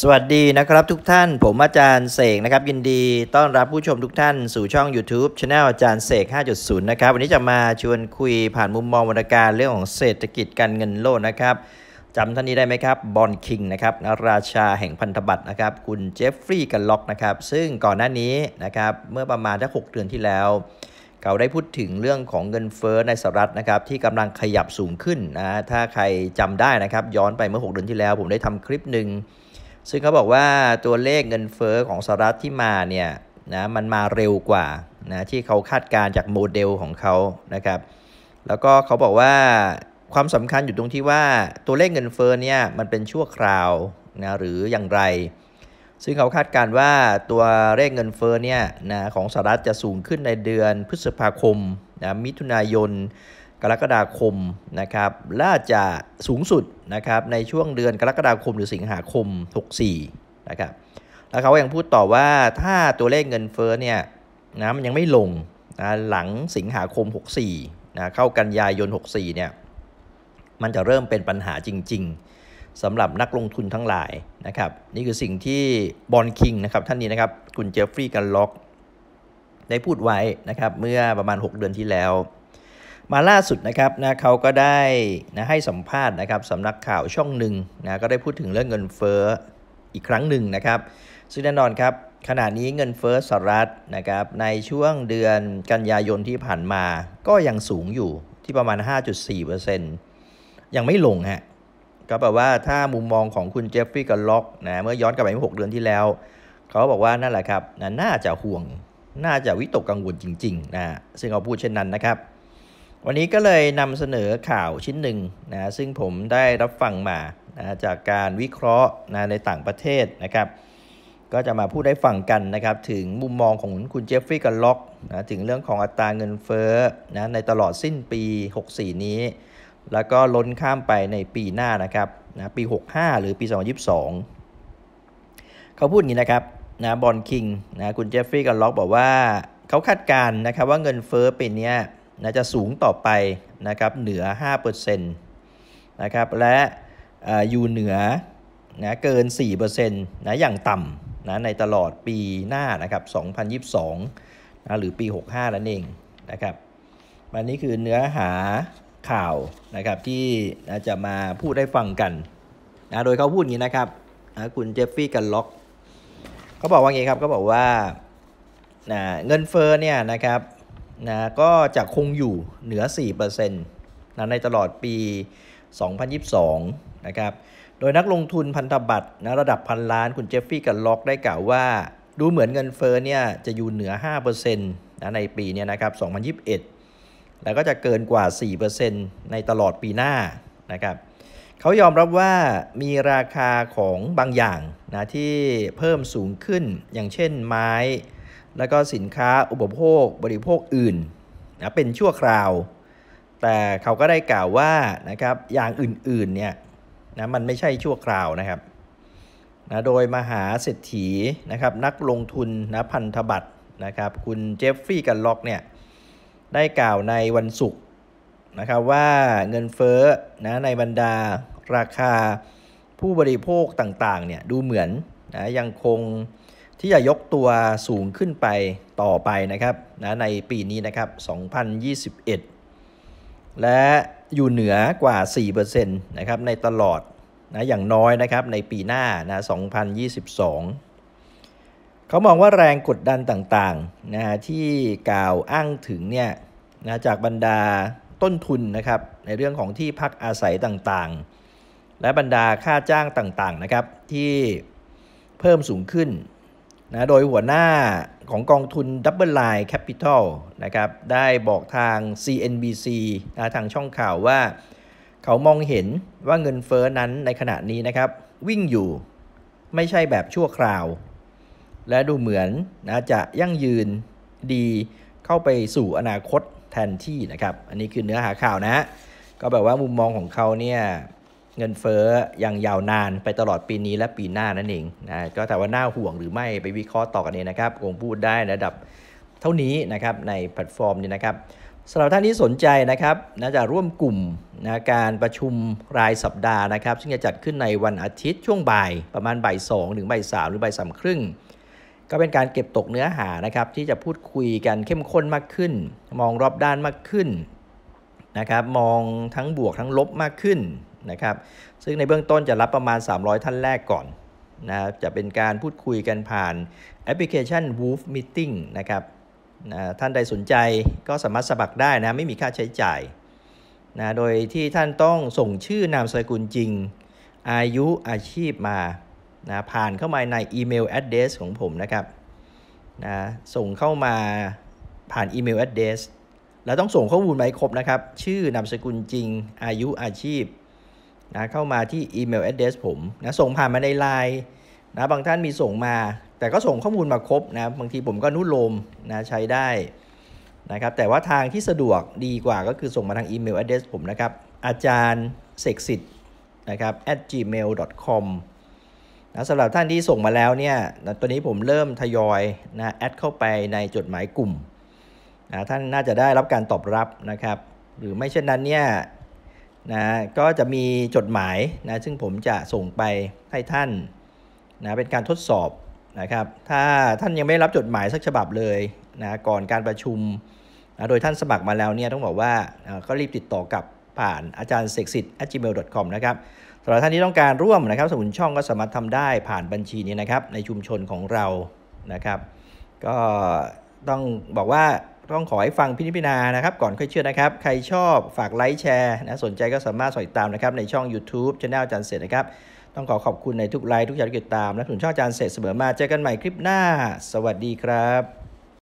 สวัสดีนะครับทุกท่าน ผมอาจารย์เสกนะครับ ยินดีต้อนรับผู้ชมทุกท่าน สู่ช่อง YouTube c h anel อาจารย์เสก 5.0นะครับวันนี้จะมาชวนคุยผ่านมุมมองวรรณการเรื่องของเศรษฐกิจการเงินโลกนะครับจำท่านนี้ได้ไหมครับบอนคิงนะครับนราชาแห่งพันธบัตรนะครับคุณเจฟฟรีย์กันล็อกนะครับซึ่งก่อนหน้านี้นะครับเมื่อประมาณสักหเดือนที่แล้วเขาได้พูดถึงเรื่องของเงินเฟอ้อในสหรัฐนะครับที่กำลังขยับสูงขึ้นนะถ้าใครจำได้นะครับ ย้อนไปเมื่อ 6 เดือนที่แล้ว ผมได้ทำคลิปหนึ่งซึ่งเขาบอกว่าตัวเลขเงินเฟอ้อของสหรัฐที่มาเนี่ยนะมันมาเร็วกว่านะที่เขาคาดการจากโมเดลของเขานะครับ แล้วก็เขาบอกว่าความสำคัญอยู่ตรงที่ว่าตัวเลขเงินเฟอ้อเนี่ยมันเป็นชั่วคราวนะหรืออย่างไร ซึ่งเขาคาดการว่าตัวเลขเงินเฟอ้อเนี่ยนะของสหรัฐจะสูงขึ้นในเดือนพฤษภาคมนะมิถุนายนกรกฎาคมนะครับล่าจะสูงสุดนะครับ ในช่วงเดือนกรกฎาคม หรือสิงหาคม 64นะครับ แล้วเขายังพูดต่อว่า ถ้าตัวเลขเงินเฟ้อเนี่ยนะ มันยังไม่ลงนะหลังสิงหาคม 64นะ เข้ากันยายน 64เนี่ย มันจะเริ่มเป็นปัญหาจริงๆ สำหรับนักลงทุนทั้งหลายนะครับ นี่คือสิ่งที่บอลคิงนะครับ ท่านนี้นะครับ คุณเจฟฟรีย์กันล็อก ได้พูดไว้นะครับ เมื่อประมาณ 6 เดือนที่แล้วมาล่าสุดนะครับนะเขาก็ได้นะให้สัมภาษณ์นะครับสำนักข่าวช่องหนึ่งนะ ก็ได้พูดถึงเรื่องเงินเฟ้ออีกครั้งหนึ่งนะครับ ซึ่งแน่นอนครับ ขณะนี้เงินเฟ้อสหรัฐนะครับในช่วงเดือนกันยายนที่ผ่านมา ก็ยังสูงอยู่ที่ประมาณ 5.4%ยังไม่ลงฮะ ก็แปลว่าถ้ามุมมองของคุณเจฟฟรีย์กันล็อกนะ เมื่อย้อนกลับไปเมื่อ6เดือนที่แล้วเขาบอกว่านั่นแหละครับ น่าจะห่วง น่าจะวิตกกังวลจริงๆนะซึ่งเขาพูดเช่นนั้นนะครับวันนี้ก็เลยนำเสนอข่าวชิ้นหนึ่งนะซึ่งผมได้รับฟังมานะจากการวิเคราะห์นะในต่างประเทศนะครับ ก็จะมาพูดได้ฟังกันนะครับ ถึงมุมมองของคุณเจฟฟรีย์กันล็อกนะ ถึงเรื่องของอัตราเงินเฟ้อนะ ในตลอดสิ้นปี 64 นี้ แล้วก็ล้นข้ามไปในปีหน้านะครับนะปี 65 หรือปี2022 เขาพูดอย่างนี้นะครับนะบอลคิงนะคุณเจฟฟรีย์กันล็อกบอกว่า เขาคาดการณ์นะครับว่าเงินเฟ้อปีนี้นะจะสูงต่อไปนะครับเหนือ5%นะครับและอยู่เหนือนะเกิน4%นะอย่างต่ำนะในตลอดปีหน้านะครับ 2022นะหรือปี 65นั่นเองนะครับวันนี้คือเนื้อหาข่าวนะครับที่จะมาพูดได้ฟังกันนะโดยเขาพูดอย่างนี้นะครับนะคุณเจฟฟี่กันล็อก เขาบอกว่าไงครับเขาบอกว่าเงินเฟ้อเนี่ยนะครับนะก็จะคงอยู่เหนือ4%นะในตลอดปี 2022 นะครับ โดยนักลงทุนพันธบัตรนะระดับพันล้านคุณเจฟฟี่กับล็อกได้กล่าวว่า ดูเหมือนเงินเฟ้อเนี่ยจะอยู่เหนือ5%นะในปีเนี่ยนะครับ 2021 แล้วก็จะเกินกว่า 4%ในตลอดปีหน้านะครับเขายอมรับว่ามีราคาของบางอย่างนะที่เพิ่มสูงขึ้นอย่างเช่นไม้แล้วก็สินค้าอุปโภคบริโภคอื่นนะเป็นชั่วคราว แต่เขาก็ได้กล่าวว่านะครับอย่างอื่นๆเนี่ยนะมันไม่ใช่ชั่วคราวนะครับนะโดยมหาเศรษฐีนะครับนักลงทุนนะพันธบัตรนะครับ คุณเจฟฟรีย์กันล็อกเนี่ยได้กล่าวในวันศุกร์นะครับว่าเงินเฟ้อนะในบรรดาราคาผู้บริโภคต่างๆเนี่ยดูเหมือนนะยังคงที่จะยกตัวสูงขึ้นไปต่อไปนะครับนะในปีนี้นะครับ 2021 และอยู่เหนือกว่า4%นะครับในตลอดนะอย่างน้อยนะครับในปีหน้านะ2022 เขามองว่าแรงกดดันต่างๆนะที่กล่าวอ้างถึงเนี่ยนะจากบรรดาต้นทุนนะครับในเรื่องของที่พักอาศัยต่างๆ และบรรดาค่าจ้างต่างๆนะครับที่เพิ่มสูงขึ้นนะโดยหัวหน้าของกองทุน Double Line Capital นะครับได้บอกทาง CNBC นะทางช่องข่าวว่า เขามองเห็นว่าเงินเฟอ้อนั้นในขณะนี้นะครับ วิ่งอยู่ไม่ใช่แบบชั่วคราว และดูเหมือนนะจะยั่งยืนดีเข้าไปสู่อนาคตแทนที่นะครับ อันนี้คือเนื้อหาข่าวนะก็แบบว่ามุมมองของเขาเนี่ยเงินเฟ้อยังยาวนานไปตลอดปีนี้และปีหน้านั่นเองนะก็แต่ว่าน่าห่วงหรือไม่ไปวิเคราะห์ต่อกันเองนะครับคงพูดได้ระดับเท่านี้นะครับในแพลตฟอร์มนี้นะครับสำหรับท่านที่สนใจนะครับนะจะร่วมกลุ่มนะการประชุมรายสัปดาห์นะครับ ซึ่งจะจัดขึ้นในวันอาทิตย์ช่วงบ่ายประมาณบ่ายสองถึงบ่ายสามหรือบ่ายสามครึ่ง ก็เป็นการเก็บตกเนื้อหานะครับที่จะพูดคุยกันเข้มข้นมากขึ้น มองรอบด้านมากขึ้นนะครับมองทั้งบวกทั้งลบมากขึ้นนะครับ ซึ่งในเบื้องต้นจะรับประมาณ 300 ท่านแรกก่อนนะจะเป็นการพูดคุยกันผ่านแอปพลิเคชัน Wolf Meeting นะครับนะท่านใดสนใจก็สามารถสมัครได้นะไม่มีค่าใช้จ่ายนะ โดยที่ท่านต้องส่งชื่อนามสกุลจริงอายุอาชีพมานะผ่านเข้ามาในอีเมลแอดเดสของผมนะครับนะส่งเข้ามาผ่านอีเมลแอดเดสแล้วต้องส่งข้อมูลมาให้ครบนะครับชื่อนามสกุลจริงอายุอาชีพนะเข้ามาที่อีเมลแอดเดสผมนะส่งผ่านมาในไลน์นะบางท่านมีส่งมา แต่ก็ส่งข้อมูลมาครบนะบางทีผมก็นุโลมนะใช้ได้นะครับแต่ว่าทางที่สะดวกดีกว่าก็คือส่งมาทางอีเมลแอดเดสผมนะครับ อาจารย์เสกสิทธิ์นะครับ at gmail com นะสำหรับท่านที่ส่งมาแล้วเนี่ยนะตัวนี้ผมเริ่มทยอยนะแอดเข้าไปในจดหมายกลุ่มนะท่านน่าจะได้รับการตอบรับนะครับ หรือไม่เช่นนั้นเนี่ยนะก็จะมีจดหมายนะซึ่งผมจะส่งไปให้ท่านนะเป็นการทดสอบนะครับถ้าท่านยังไม่รับจดหมายสักฉบับเลยนะก่อนการประชุมนะโดยท่านสมัครมาแล้วเนี่ยต้องบอกว่าก็รีบติดต่อกับผ่านอาจารย์เสกสิทธิ์ gmail.com นะครับสำหรับท่านที่ต้องการร่วมนะครับ สมุนช่องก็สามารถทำได้ผ่านบัญชีนี้นะครับในชุมชนของเรานะครับ ก็ต้องบอกว่าต้องขอให้ฟังพินิจารณานะครับ ก่อนค่อยเชื่อนะครับ ใครชอบฝากไลค์แชร์นะสนใจก็สามารถสอยตามนะครับ ในช่อง YouTube ช anel อาจารย์เสร็จนะครับ ต้องขอขอบคุณในทุกไลค์ ทุกการติดตามและถุนช่องอาจารย์เสร็จเสมอมาเจอกันใหม่คลิปหน้า สวัสดีครับ